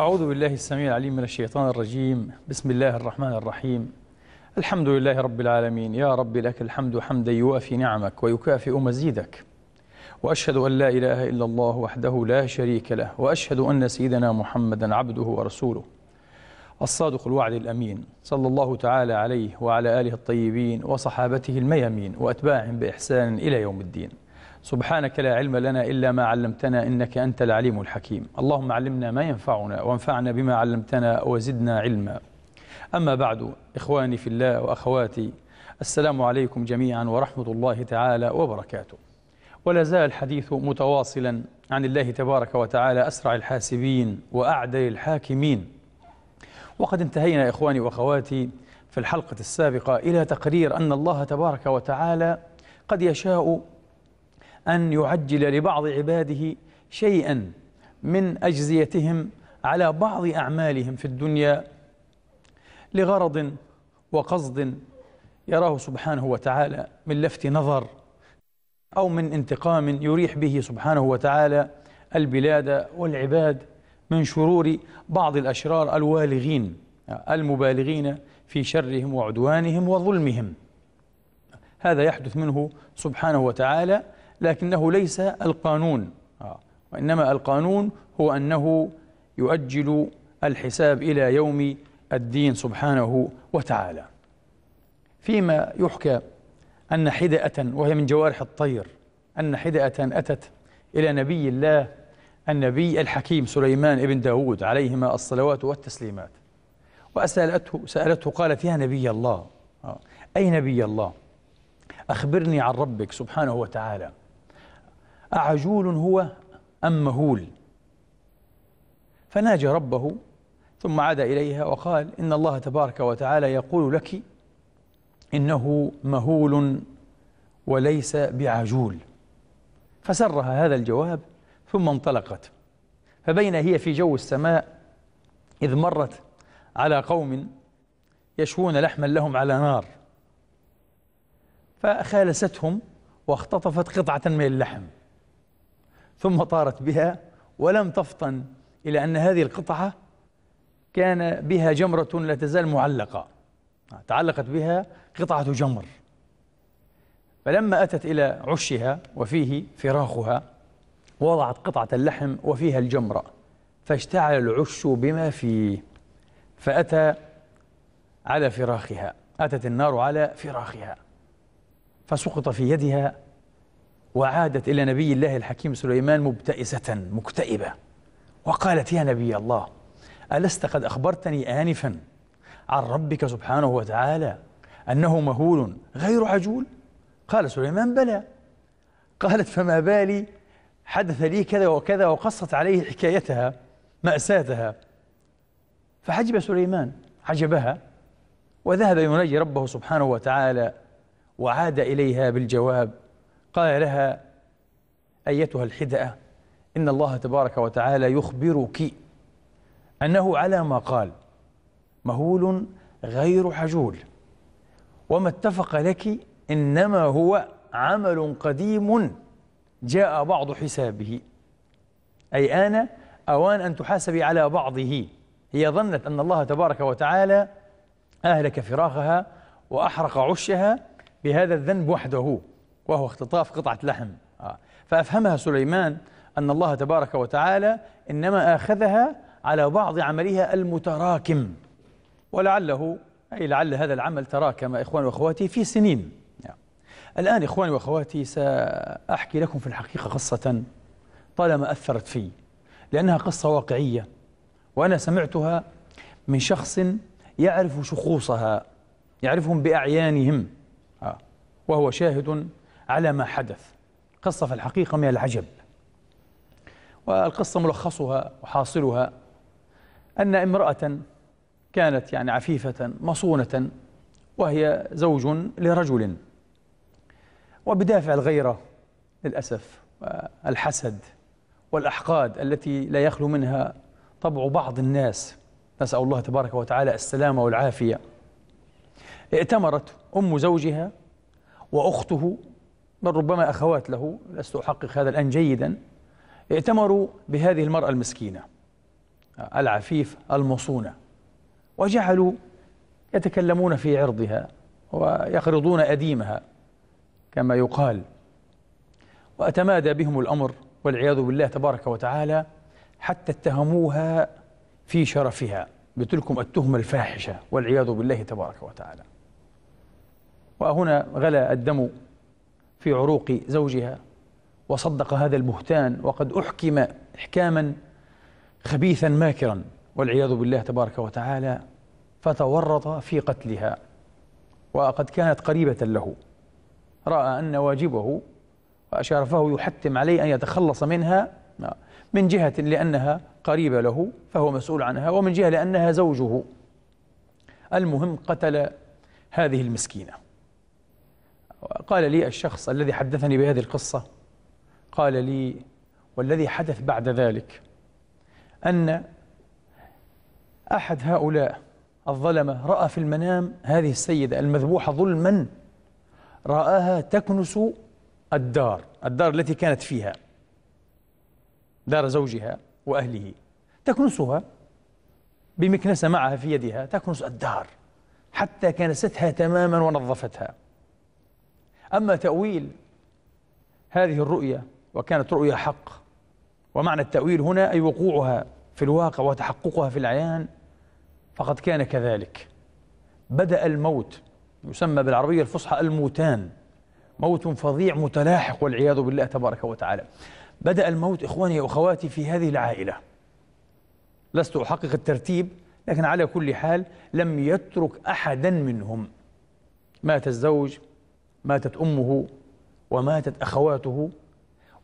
أعوذ بالله السميع العليم من الشيطان الرجيم بسم الله الرحمن الرحيم الحمد لله رب العالمين يا رب لك الحمد حمدا يوافي نعمك ويكافئ مزيدك وأشهد أن لا إله إلا الله وحده لا شريك له وأشهد أن سيدنا محمدا عبده ورسوله الصادق الوعد الأمين صلى الله تعالى عليه وعلى آله الطيبين وصحابته الميامين وأتباعهم بإحسان إلى يوم الدين سبحانك لا علم لنا إلا ما علمتنا إنك أنت العليم الحكيم اللهم علمنا ما ينفعنا وانفعنا بما علمتنا وزدنا علما أما بعد إخواني في الله وأخواتي السلام عليكم جميعا ورحمة الله تعالى وبركاته ولا زال الحديث متواصلا عن الله تبارك وتعالى أسرع الحاسبين وأعدل الحاكمين وقد انتهينا إخواني وأخواتي في الحلقة السابقة إلى تقرير أن الله تبارك وتعالى قد يشاء أن يعجل لبعض عباده شيئا من أجزيتهم على بعض أعمالهم في الدنيا لغرض وقصد يراه سبحانه وتعالى من لفت نظر أو من انتقام يريح به سبحانه وتعالى البلاد والعباد من شرور بعض الأشرار الوالغين المبالغين في شرهم وعدوانهم وظلمهم هذا يحدث منه سبحانه وتعالى لكنه ليس القانون آه. وإنما القانون هو أنه يؤجل الحساب إلى يوم الدين سبحانه وتعالى فيما يحكى أن حدأة وهي من جوارح الطير أن حدأة أتت إلى نبي الله النبي الحكيم سليمان بن داود عليهما الصلوات والتسليمات وأسألته سألته قالت يا نبي الله آه. أي نبي الله أخبرني عن ربك سبحانه وتعالى أعجول هو أم مهول فناجى ربه ثم عاد إليها وقال إن الله تبارك وتعالى يقول لك إنه مهول وليس بعجول فسرها هذا الجواب ثم انطلقت فبين هي في جو السماء إذ مرت على قوم يشوون لحما لهم على نار فخالستهم واختطفت قطعة من اللحم ثم طارت بها ولم تفطن إلى أن هذه القطعة كان بها جمرة لا تزال معلقة تعلقت بها قطعة جمر فلما أتت إلى عشها وفيه فراخها وضعت قطعة اللحم وفيها الجمرة فاشتعل العش بما فيه فأتى على فراخها أتت النار على فراخها فسقط في يدها وعادت إلى نبي الله الحكيم سليمان مبتئسة مكتئبة وقالت يا نبي الله ألست قد أخبرتني آنفا عن ربك سبحانه وتعالى أنه مهول غير عجول قال سليمان بلى قالت فما بالي حدث لي كذا وكذا وقصت عليه حكايتها مأساتها فحجب سليمان حجبها وذهب يناجي ربه سبحانه وتعالى وعاد إليها بالجواب قال لها أيتها الحدأة إن الله تبارك وتعالى يخبرك أنه على ما قال مهول غير حجول وما اتفق لك إنما هو عمل قديم جاء بعض حسابه أي آن أوان أن تحاسبي على بعضه هي ظنت أن الله تبارك وتعالى أهلك فراغها وأحرق عشها بهذا الذنب وحده وهو اختطاف قطعة لحم آه. فأفهمها سليمان أن الله تبارك وتعالى إنما آخذها على بعض عملها المتراكم ولعله أي لعل هذا العمل تراكم إخواني وأخواتي في سنين يعني الآن إخواني وأخواتي سأحكي لكم في الحقيقة قصة طالما أثرت في لأنها قصة واقعية وأنا سمعتها من شخص يعرف شخوصها يعرفهم بأعيانهم آه. وهو شاهد على ما حدث قصة في الحقيقة من العجب والقصة ملخصها وحاصلها أن امرأة كانت يعني عفيفة مصونة وهي زوج لرجل وبدافع الغيرة للأسف الحسد والأحقاد التي لا يخلو منها طبع بعض الناس نسأل الله تبارك وتعالى السلامة والعافية ائتمرت أم زوجها وأخته بل ربما أخوات له لست أحقق هذا الآن جيدا ائتمروا بهذه المرأة المسكينة العفيف المصونة وجعلوا يتكلمون في عرضها ويقرضون أديمها كما يقال وأتمادى بهم الأمر والعياذ بالله تبارك وتعالى حتى اتهموها في شرفها بتلكم التهمة الفاحشة والعياذ بالله تبارك وتعالى وهنا غلى الدم في عروق زوجها وصدق هذا البهتان وقد احكم احكاما خبيثا ماكرا والعياذ بالله تبارك وتعالى فتورط في قتلها وقد كانت قريبه له راى ان واجبه فهو يحتم عليه ان يتخلص منها من جهه لانها قريبه له فهو مسؤول عنها ومن جهه لانها زوجه المهم قتل هذه المسكينه قال لي الشخص الذي حدثني بهذه القصة قال لي والذي حدث بعد ذلك أن أحد هؤلاء الظلمة رأى في المنام هذه السيدة المذبوحة ظلما رآها تكنس الدار الدار التي كانت فيها دار زوجها وأهله تكنسها بمكنسة معها في يدها تكنس الدار حتى كنستها تماما ونظفتها أما تأويل هذه الرؤية وكانت رؤية حق ومعنى التأويل هنا أي وقوعها في الواقع وتحققها في العيان فقد كان كذلك بدأ الموت يسمى بالعربية الفصحى الموتان موت فظيع متلاحق والعياذ بالله تبارك وتعالى بدأ الموت إخواني وأخواتي في هذه العائلة لست أحقق الترتيب لكن على كل حال لم يترك أحدا منهم مات الزوج ماتت امه وماتت اخواته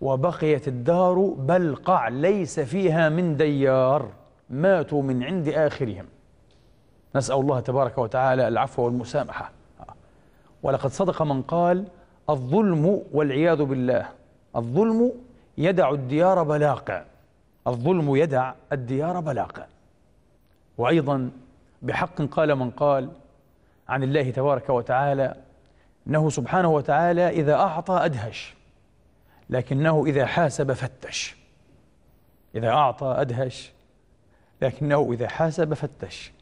وبقيت الدار بلقع ليس فيها من ديار ماتوا من عند اخرهم نسال الله تبارك وتعالى العفو والمسامحه ولقد صدق من قال الظلم والعياذ بالله الظلم يدع الديار بلاقع الظلم يدع الديار بلاقع وأيضا بحق قال من قال عن الله تبارك وتعالى انه سبحانه وتعالى اذا اعطى ادهش لكنه اذا حاسب فتش اذا اعطى ادهش لكنه اذا حاسب فتش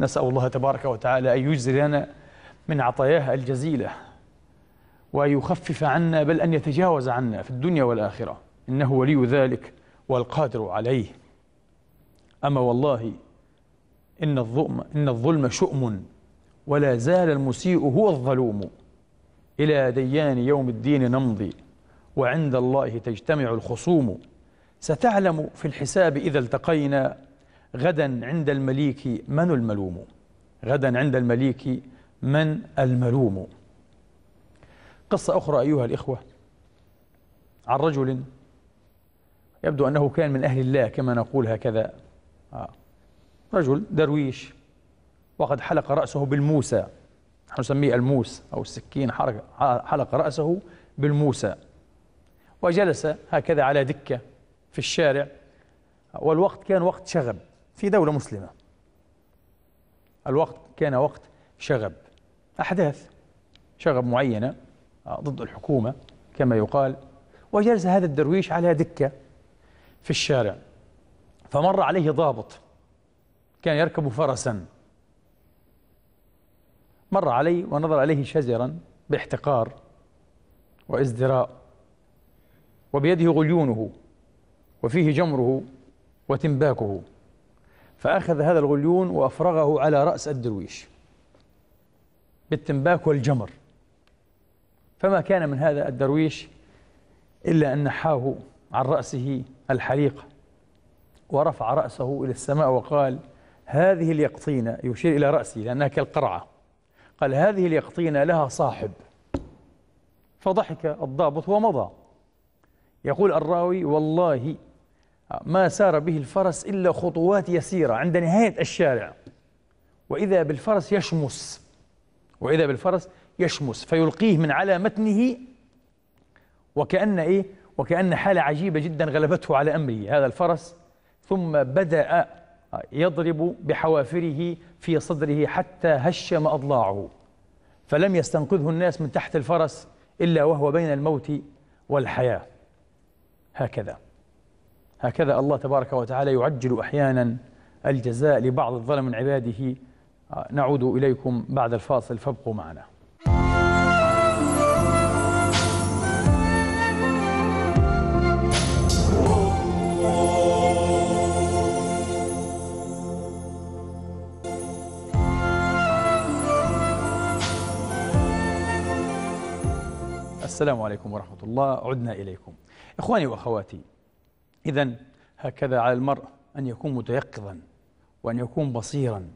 نسال الله تبارك وتعالى ان يجزي لنا من عطاياه الجزيله ويخفف عنا بل ان يتجاوز عنا في الدنيا والاخره انه ولي ذلك والقادر عليه اما والله ان الظلم ان الظلم شؤم ولا زال المسيء هو الظلوم إلى ديان يوم الدين نمضي وعند الله تجتمع الخصوم ستعلم في الحساب إذا التقينا غدا عند المليك من الملوم غدا عند المليك من الملوم قصة أخرى أيها الإخوة عن رجل يبدو أنه كان من أهل الله كما نقول هكذا آه. رجل درويش وقد حلق رأسه بالموسى نحن نسميه الموس أو السكين حلق رأسه بالموسى وجلس هكذا على دكة في الشارع والوقت كان وقت شغب في دولة مسلمة الوقت كان وقت شغب أحداث شغب معينة آه، ضد الحكومة كما يقال وجلس هذا الدرويش على دكة في الشارع فمر عليه ضابط كان يركب فرساً مر علي ونظر عليه شزرا باحتقار وازدراء وبيده غليونه وفيه جمره وتنباكه فأخذ هذا الغليون وأفرغه على رأس الدرويش بالتنباك والجمر فما كان من هذا الدرويش إلا أن نحاه عن رأسه الحليقة ورفع رأسه إلى السماء وقال هذه اليقطينة يشير إلى رأسه لأنها كالقرعة قال هذه اليقطينة لها صاحب فضحك الضابط ومضى يقول الراوي والله ما سار به الفرس إلا خطوات يسيرة عند نهاية الشارع وإذا بالفرس يشمس وإذا بالفرس يشمس فيلقيه من على متنه وكأن إيه وكأن حالة عجيبة جدا غلبته على أمره هذا الفرس ثم بدأ يضرب بحوافره في صدره حتى هشم أضلاعه فلم يستنقذه الناس من تحت الفرس إلا وهو بين الموت والحياة هكذا هكذا الله تبارك وتعالى يعجل أحيانا الجزاء لبعض الظلم من عباده آه، نعود إليكم بعد الفاصل فابقوا معنا السلام عليكم ورحمة الله عدنا إليكم إخواني وأخواتي إذا هكذا على المرء أن يكون متيقظا وأن يكون بصيرا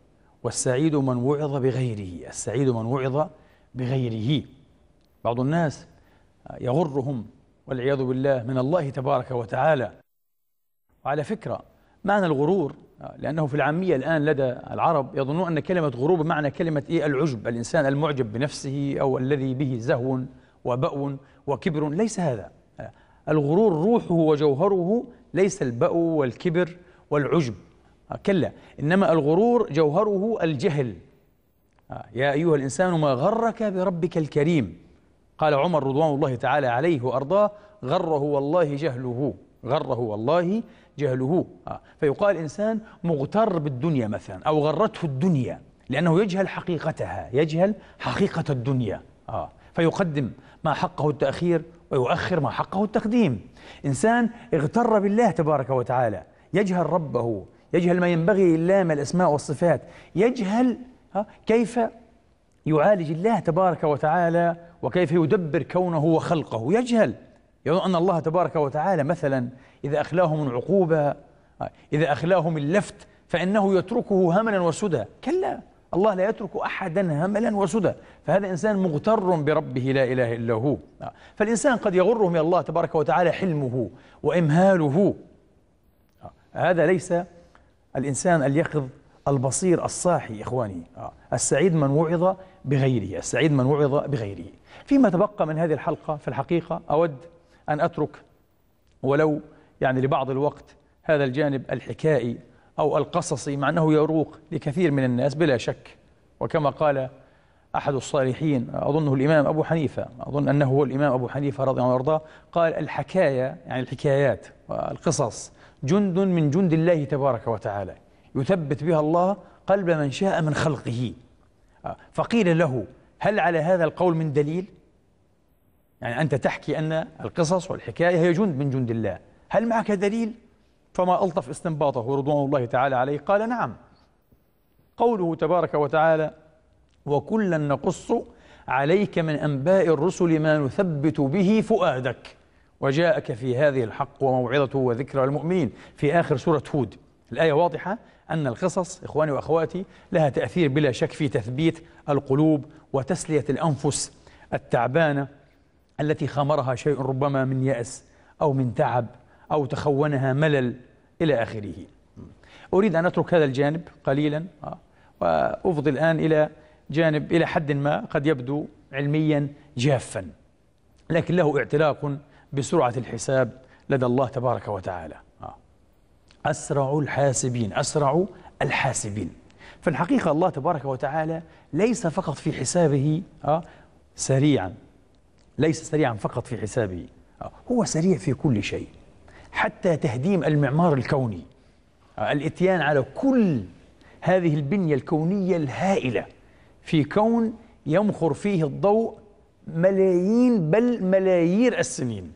والسعيد من وعظ بغيره السعيد من وعظ بغيره بعض الناس يغرهم والعياذ بالله من الله تبارك وتعالى وعلى فكرة معنى الغرور لأنه في العامية الآن لدى العرب يظنون أن كلمة غرور بمعنى كلمة إيه العجب الإنسان المعجب بنفسه أو الذي به زهو وبأو وكبر ليس هذا الغرور روحه وجوهره ليس البأو والكبر والعجب كلا إنما الغرور جوهره الجهل يا أيها الإنسان ما غرك بربك الكريم قال عمر رضوان الله تعالى عليه وأرضاه غره والله جهله غره والله جهله فيقال إنسان مغتر بالدنيا مثلا أو غرته الدنيا لأنه يجهل حقيقتها يجهل حقيقة الدنيا فيقدم ما حقه التأخير ويؤخر ما حقه التقديم إنسان اغتر بالله تبارك وتعالى يجهل ربه يجهل ما ينبغي لله من الأسماء والصفات يجهل كيف يعالج الله تبارك وتعالى وكيف يدبر كونه وخلقه يجهل يظن أن الله تبارك وتعالى مثلا إذا أخلاه من عقوبة إذا أخلاه من لفت فإنه يتركه هملا وسدى كلا الله لا يترك أحدا هملا وسدى فهذا إنسان مغتر بربه لا إله إلا هو فالإنسان قد يغره من الله تبارك وتعالى حلمه وإمهاله هذا ليس الإنسان اليقظ البصير الصاحي إخواني السعيد من وعظ بغيره السعيد من وعظ بغيره فيما تبقى من هذه الحلقة في الحقيقة أود أن أترك ولو يعني لبعض الوقت هذا الجانب الحكائي أو القصصي مع أنه يروق لكثير من الناس بلا شك وكما قال أحد الصالحين أظنه الإمام أبو حنيفة أظن أنه هو الإمام أبو حنيفة رضي الله عنه قال الحكاية يعني الحكايات والقصص جند من جند الله تبارك وتعالى يثبت بها الله قلب من شاء من خلقه فقيل له هل على هذا القول من دليل؟ يعني أنت تحكي أن القصص والحكاية هي جند من جند الله هل معك دليل؟ فما ألطف استنباطه رضوان الله تعالى عليه قال نعم قوله تبارك وتعالى وكلا نقص عليك من أنباء الرسل ما نثبت به فؤادك وجاءك في هذه الحق وموعظة وذكرى المؤمنين في آخر سورة هود الآية واضحة أن القصص إخواني وأخواتي لها تأثير بلا شك في تثبيت القلوب وتسلية الأنفس التعبانة التي خمرها شيء ربما من يأس أو من تعب أو تخونها ملل إلى آخره أريد أن أترك هذا الجانب قليلا آه، وأفضي الآن إلى جانب إلى حد ما قد يبدو علميا جافا لكن له اعتلاق بسرعة الحساب لدى الله تبارك وتعالى آه. أسرع الحاسبين أسرع الحاسبين فالحقيقة الله تبارك وتعالى ليس فقط في حسابه آه، سريعا ليس سريعا فقط في حسابه هو سريع في كل شيء حتى تهديم المعمار الكوني الاتيان على كل هذه البنية الكونية الهائلة في كون يمخر فيه الضوء ملايين بل ملايير السنين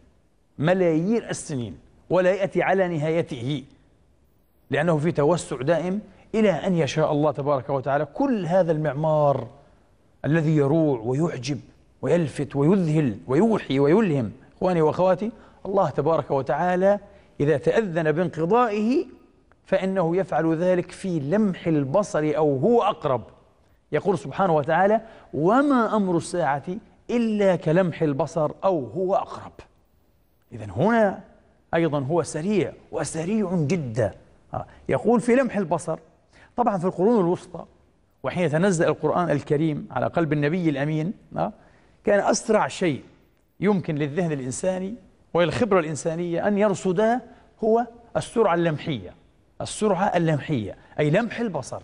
ملايير السنين ولا يأتي على نهايته لأنه في توسع دائم إلى أن يشاء الله تبارك وتعالى كل هذا المعمار الذي يروع ويعجب ويلفت ويذهل ويوحي ويلهم إخواني وأخواتي الله تبارك وتعالى إذا تأذن بانقضائه فإنه يفعل ذلك في لمح البصر أو هو أقرب يقول سبحانه وتعالى وما أمر الساعة إلا كلمح البصر أو هو أقرب إذا هنا أيضا هو سريع وسريع جدا آه، يقول في لمح البصر طبعا في القرون الوسطى وحين تنزل القرآن الكريم على قلب النبي الأمين آه، كان أسرع شيء يمكن للذهن الإنساني وهي الخبرة الإنسانية أن يرصدا هو السرعة اللمحية السرعة اللمحية أي لمح البصر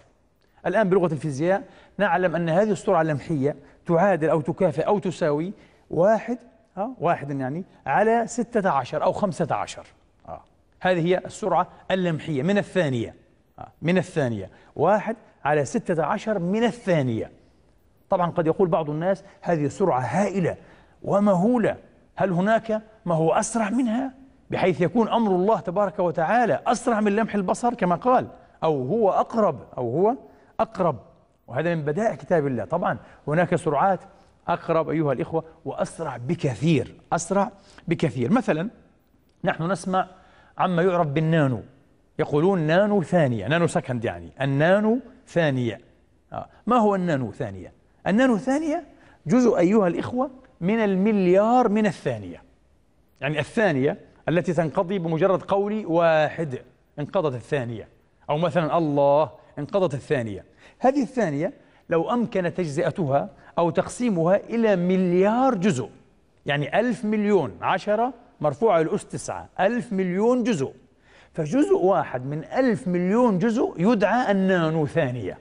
الآن بلغة الفيزياء نعلم أن هذه السرعة اللمحية تعادل أو تكافئ أو تساوي واحد ها آه، يعني على ستة عشر أو خمسة عشر آه، هذه هي السرعة اللمحية من الثانية آه، من الثانية واحد على ستة عشر من الثانية طبعا قد يقول بعض الناس هذه سرعة هائلة ومهولة هل هناك ما هو أسرع منها بحيث يكون أمر الله تبارك وتعالى أسرع من لمح البصر كما قال أو هو أقرب أو هو أقرب وهذا من بدائع كتاب الله طبعا هناك سرعات أقرب أيها الإخوة وأسرع بكثير أسرع بكثير مثلا نحن نسمع عما يعرف بالنانو يقولون نانو ثانية نانو سكند يعني النانو ثانية آه. ما هو النانو ثانية؟ النانو ثانية جزء أيها الإخوة من المليار من الثانية يعني الثانية التي تنقضي بمجرد قولي واحد انقضت الثانية أو مثلا الله انقضت الثانية هذه الثانية لو أمكن تجزئتها أو تقسيمها إلى مليار جزء يعني ألف مليون عشرة مرفوعة الأس تسعة ألف مليون جزء فجزء واحد من ألف مليون جزء يدعى النانو ثانية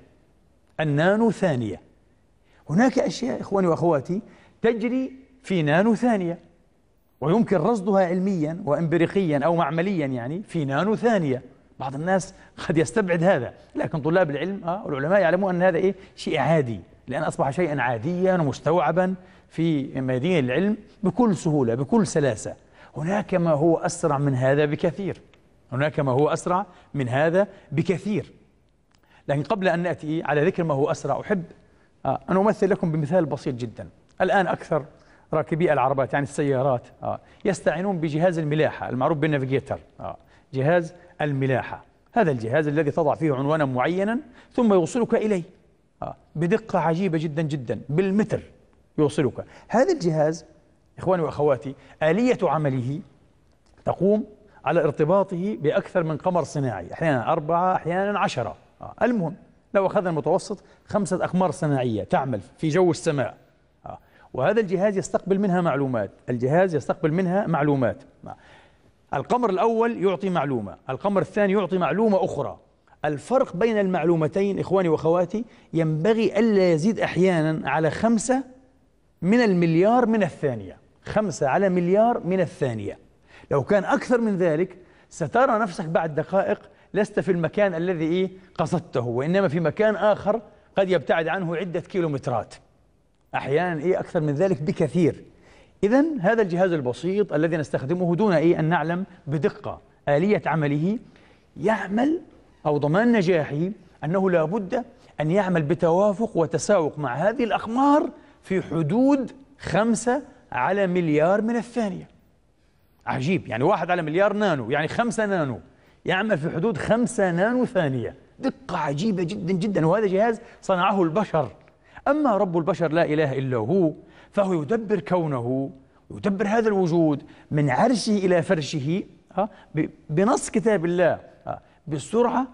النانو ثانية هناك أشياء إخواني وأخواتي تجري في نانو ثانية ويمكن رصدها علميا وامبريقيا أو معمليا يعني في نانو ثانية بعض الناس قد يستبعد هذا لكن طلاب العلم آه، والعلماء يعلمون أن هذا إيه شيء عادي لأن أصبح شيئا عاديا ومستوعبا في ميادين العلم بكل سهولة بكل سلاسة هناك ما هو أسرع من هذا بكثير هناك ما هو أسرع من هذا بكثير لكن قبل أن نأتي على ذكر ما هو أسرع أحب آه، أن أمثل لكم بمثال بسيط جدا الآن أكثر راكبي العربات يعني السيارات آه. يستعينون بجهاز الملاحة المعروف بالنافيجيتر آه. جهاز الملاحة هذا الجهاز الذي تضع فيه عنوانا معينا ثم يوصلك إليه آه. بدقة عجيبة جدا جدا بالمتر يوصلك هذا الجهاز إخواني وأخواتي آلية عمله تقوم على ارتباطه بأكثر من قمر صناعي أحيانا أربعة أحيانا عشرة المهم لو أخذنا المتوسط خمسة أقمار صناعية تعمل في جو السماء وهذا الجهاز يستقبل منها معلومات الجهاز يستقبل منها معلومات القمر الأول يعطي معلومة القمر الثاني يعطي معلومة أخرى الفرق بين المعلومتين إخواني وأخواتي ينبغي ألا يزيد أحيانا على خمسة من المليار من الثانية خمسة على مليار من الثانية لو كان أكثر من ذلك سترى نفسك بعد دقائق لست في المكان الذي قصدته وإنما في مكان آخر قد يبتعد عنه عدة كيلومترات أحيانا إيه أكثر من ذلك بكثير إذا هذا الجهاز البسيط الذي نستخدمه دون إيه أن نعلم بدقة آلية عمله يعمل أو ضمان نجاحه أنه لا بد أن يعمل بتوافق وتساوق مع هذه الاقمار في حدود خمسة على مليار من الثانية عجيب يعني واحد على مليار نانو يعني خمسة نانو يعمل في حدود خمسة نانو ثانية دقة عجيبة جدا جدا وهذا جهاز صنعه البشر أما رب البشر لا إله إلا هو فهو يدبر كونه يدبر هذا الوجود من عرشه إلى فرشه آه، بنص كتاب الله آه، بالسرعة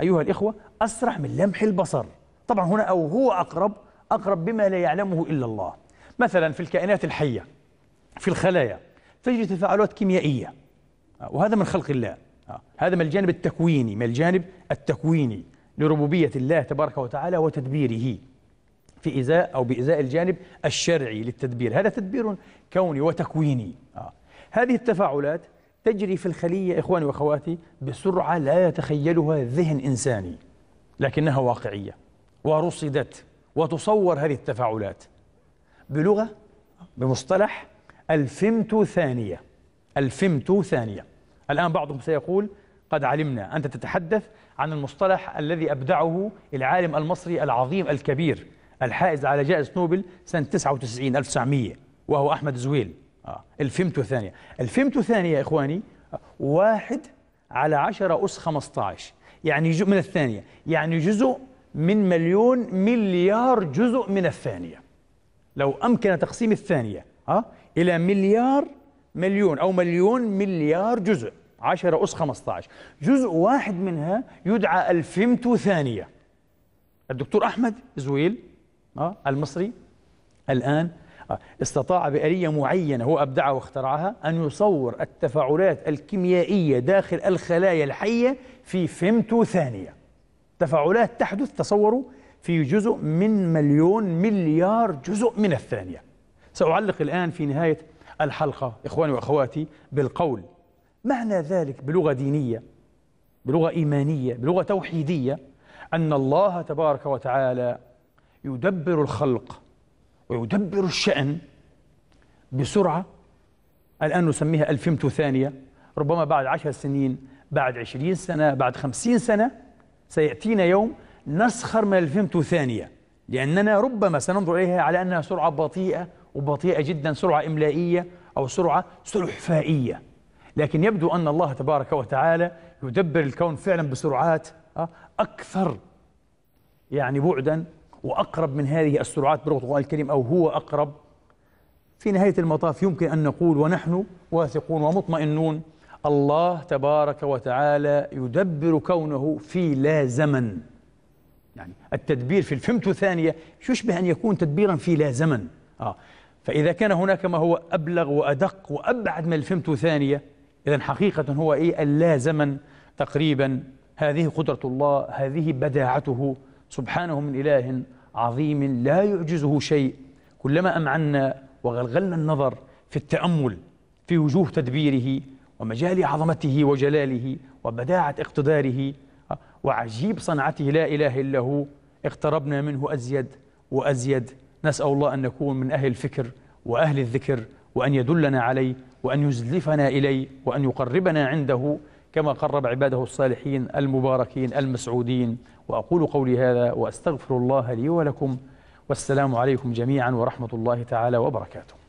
أيها الإخوة أسرع من لمح البصر طبعا هنا أو هو أقرب أقرب بما لا يعلمه إلا الله مثلا في الكائنات الحية في الخلايا تجري تفاعلات كيميائية آه، وهذا من خلق الله هذا من الجانب التكويني من الجانب التكويني لربوبية الله تبارك وتعالى وتدبيره في إزاء أو بإزاء الجانب الشرعي للتدبير هذا تدبير كوني وتكويني آه. هذه التفاعلات تجري في الخلية إخواني وأخواتي بسرعة لا يتخيلها ذهن إنساني لكنها واقعية ورصدت وتصور هذه التفاعلات بلغة بمصطلح الفمتو ثانية الفمتو ثانية الآن بعضهم سيقول قد علمنا أنت تتحدث عن المصطلح الذي أبدعه العالم المصري العظيم الكبير الحائز على جائزة نوبل سنة 99 1900 وهو أحمد زويل آه. الفيمتو ثانية الفيمتو ثانية يا إخواني واحد على عشرة أس 15 يعني جزء من الثانية يعني جزء من مليون مليار جزء من الثانية لو أمكن تقسيم الثانية آه إلى مليار مليون أو مليون مليار جزء 10 أس 15 جزء واحد منها يدعى الفيمتو ثانية الدكتور أحمد زويل آه، المصري الآن آه، استطاع بآلية معينة هو أبدعها واخترعها أن يصور التفاعلات الكيميائية داخل الخلايا الحية في فيمتو ثانية تفاعلات تحدث تصوروا في جزء من مليون مليار جزء من الثانية سأعلق الآن في نهاية الحلقة إخواني وأخواتي بالقول معنى ذلك بلغة دينية بلغة إيمانية بلغة توحيدية أن الله تبارك وتعالى يدبر الخلق ويدبر الشأن بسرعة الآن نسميها ألفمة ثانية ربما بعد عشر سنين بعد عشرين سنة بعد خمسين سنة سيأتينا يوم نسخر من ألفمة ثانية لأننا ربما سننظر إليها على أنها سرعة بطيئة وبطيئة جدا سرعة إملائية أو سرعة سلحفائية لكن يبدو أن الله تبارك وتعالى يدبر الكون فعلا بسرعات آه، أكثر يعني بعدا وأقرب من هذه السرعات بلغة القرآن الكريم أو هو أقرب في نهاية المطاف يمكن أن نقول ونحن واثقون ومطمئنون الله تبارك وتعالى يدبر كونه في لا زمن يعني التدبير في الفمت ثانية يشبه أن يكون تدبيرا في لا زمن آه. فإذا كان هناك ما هو أبلغ وأدق وأبعد من الفمت ثانية إذا حقيقة هو إيه اللا زمن تقريبا هذه قدرة الله هذه بداعته سبحانه من إله عظيم لا يعجزه شيء كلما أمعنا وغلغلنا النظر في التأمل في وجوه تدبيره ومجال عظمته وجلاله وبداعة اقتداره وعجيب صنعته لا إله إلا هو اقتربنا منه أزيد وأزيد نسأل الله أن نكون من أهل الفكر وأهل الذكر وأن يدلنا عليه وأن يزلفنا إليه وأن يقربنا عنده كما قرب عباده الصالحين المباركين المسعودين وأقول قولي هذا وأستغفر الله لي ولكم والسلام عليكم جميعا ورحمة الله تعالى وبركاته